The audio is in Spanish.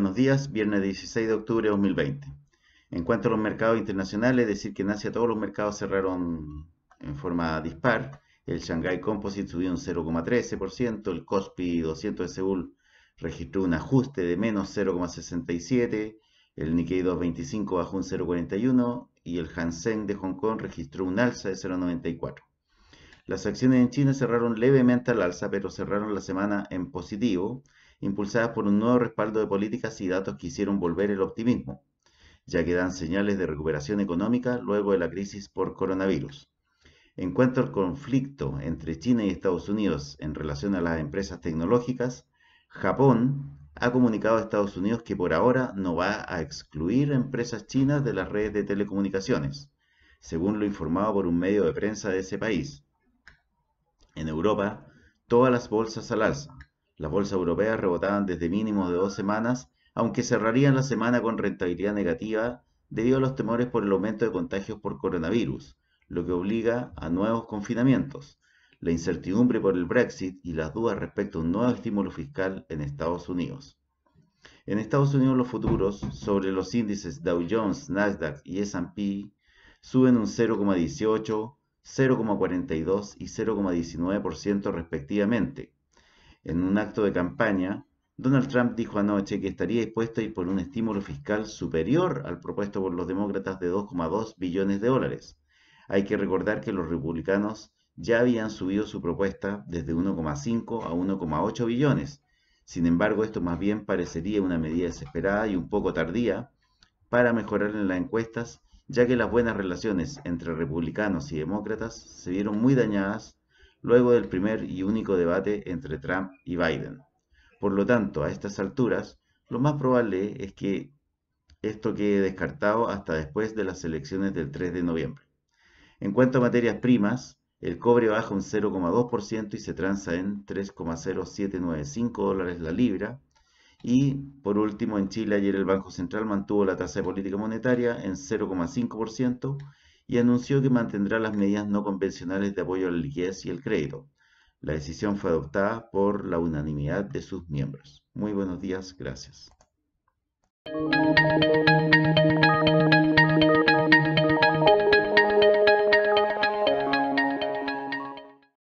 buenos días. Viernes 16 de octubre de 2020. En cuanto a los mercados internacionales, decir que en Asia todos los mercados cerraron en forma dispar. El Shanghai Composite subió un 0,13%, el Kospi 200 de Seúl registró un ajuste de menos 0,67%, el Nikkei 225 bajó un 0,41% y el Hansen de Hong Kong registró un alza de 0,94%. Las acciones en China cerraron levemente al alza, pero cerraron la semana en positivo impulsadas por un nuevo respaldo de políticas y datos que hicieron volver el optimismo, ya que dan señales de recuperación económica luego de la crisis por coronavirus. En cuanto al conflicto entre China y Estados Unidos en relación a las empresas tecnológicas, Japón ha comunicado a Estados Unidos que por ahora no va a excluir empresas chinas de las redes de telecomunicaciones, según lo informado por un medio de prensa de ese país. En Europa, todas las bolsas al alza, las bolsas europeas rebotaban desde mínimos de dos semanas, aunque cerrarían la semana con rentabilidad negativa debido a los temores por el aumento de contagios por coronavirus, lo que obliga a nuevos confinamientos, la incertidumbre por el Brexit y las dudas respecto a un nuevo estímulo fiscal en Estados Unidos. En Estados Unidos los futuros sobre los índices Dow Jones, Nasdaq y S&P suben un 0,18, 0,42 y 0,19% respectivamente, en un acto de campaña, Donald Trump dijo anoche que estaría dispuesto a ir por un estímulo fiscal superior al propuesto por los demócratas de 2,2 billones de dólares. Hay que recordar que los republicanos ya habían subido su propuesta desde 1,5 a 1,8 billones. Sin embargo, esto más bien parecería una medida desesperada y un poco tardía para mejorar en las encuestas, ya que las buenas relaciones entre republicanos y demócratas se vieron muy dañadas luego del primer y único debate entre Trump y Biden. Por lo tanto, a estas alturas, lo más probable es que esto quede descartado hasta después de las elecciones del 3 de noviembre. En cuanto a materias primas, el cobre baja un 0,2% y se transa en 3,0795 dólares la libra. Y por último, en Chile ayer el Banco Central mantuvo la tasa de política monetaria en 0,5% y anunció que mantendrá las medidas no convencionales de apoyo a la liquidez y el crédito. La decisión fue adoptada por la unanimidad de sus miembros. Muy buenos días, gracias.